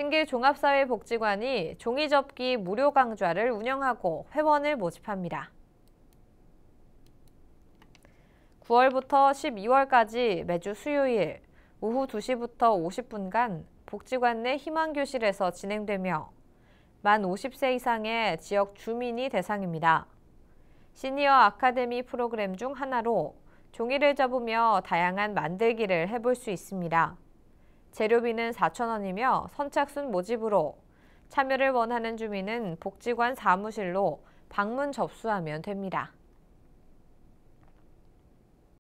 신길 종합사회복지관이 종이접기 무료 강좌를 운영하고 회원을 모집합니다. 9월부터 12월까지 매주 수요일 오후 2시부터 50분간 복지관 내 희망교실에서 진행되며 만 50세 이상의 지역 주민이 대상입니다. 시니어 아카데미 프로그램 중 하나로 종이를 접으며 다양한 만들기를 해볼 수 있습니다. 재료비는 4,000원이며 선착순 모집으로 참여를 원하는 주민은 복지관 사무실로 방문 접수하면 됩니다.